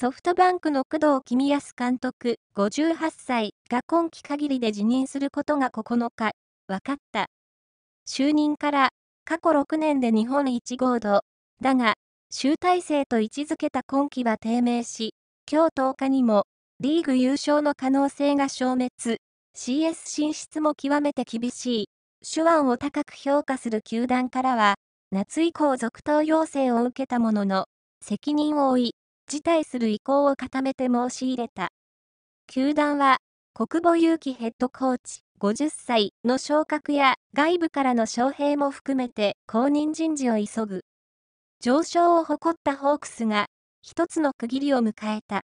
ソフトバンクの工藤公康監督58歳が今期限りで辞任することが9日、分かった。就任から過去6年で日本一合度、だが、集大成と位置づけた今期は低迷し、今日10日にもリーグ優勝の可能性が消滅、CS 進出も極めて厳しい、手腕を高く評価する球団からは、夏以降続投要請を受けたものの、責任を負い、辞退する意向を固めて申し入れた。球団は、国母勇気ヘッドコーチ50歳の昇格や外部からの招聘も含めて公認人事を急ぐ。上昇を誇ったホークスが、一つの区切りを迎えた。